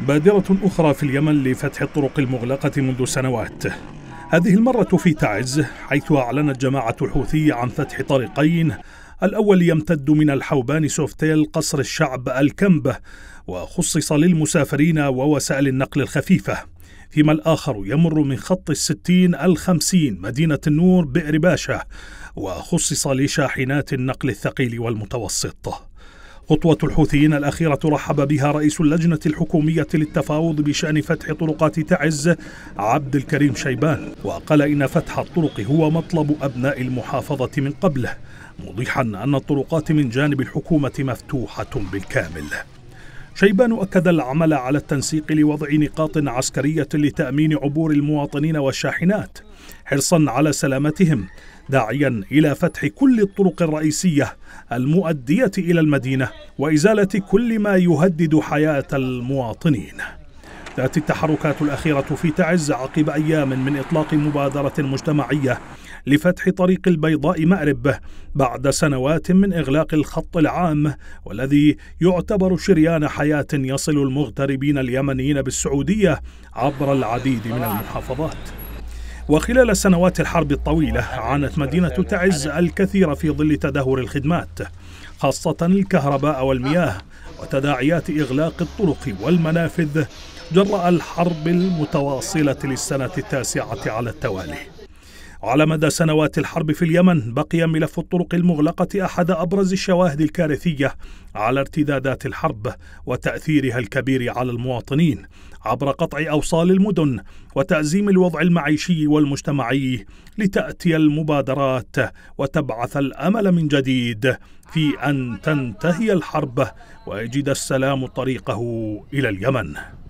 بادرة أخرى في اليمن لفتح الطرق المغلقة منذ سنوات هذه المرة في تعز حيث أعلنت جماعة الحوثي عن فتح طريقين الأول يمتد من الحوبان سوفتيل قصر الشعب الكمبة وخصص للمسافرين ووسائل النقل الخفيفة فيما الآخر يمر من خط الستين الخمسين مدينة النور بئر باشا وخصص لشاحنات النقل الثقيل والمتوسط خطوة الحوثيين الأخيرة رحب بها رئيس اللجنة الحكومية للتفاوض بشأن فتح طرقات تعز عبد الكريم شيبان وقال إن فتح الطرق هو مطلب أبناء المحافظة من قبله موضحا أن الطرقات من جانب الحكومة مفتوحة بالكامل شيبان أكد العمل على التنسيق لوضع نقاط عسكرية لتأمين عبور المواطنين والشاحنات حرصا على سلامتهم داعيا إلى فتح كل الطرق الرئيسية المؤدية إلى المدينة وإزالة كل ما يهدد حياة المواطنين تأتي التحركات الأخيرة في تعز عقب أيام من إطلاق مبادرة مجتمعية لفتح طريق البيضاء مأرب بعد سنوات من إغلاق الخط العام والذي يعتبر شريان حياة يصل المغتربين اليمنيين بالسعودية عبر العديد من المحافظات وخلال سنوات الحرب الطويلة عانت مدينة تعز الكثير في ظل تدهور الخدمات خاصة الكهرباء والمياه وتداعيات إغلاق الطرق والمنافذ جراء الحرب المتواصلة للسنة التاسعة على التوالي على مدى سنوات الحرب في اليمن بقي ملف الطرق المغلقة أحد أبرز الشواهد الكارثية على ارتدادات الحرب وتأثيرها الكبير على المواطنين عبر قطع أوصال المدن وتأزيم الوضع المعيشي والمجتمعي لتأتي المبادرات وتبعث الأمل من جديد في أن تنتهي الحرب ويجد السلام طريقه إلى اليمن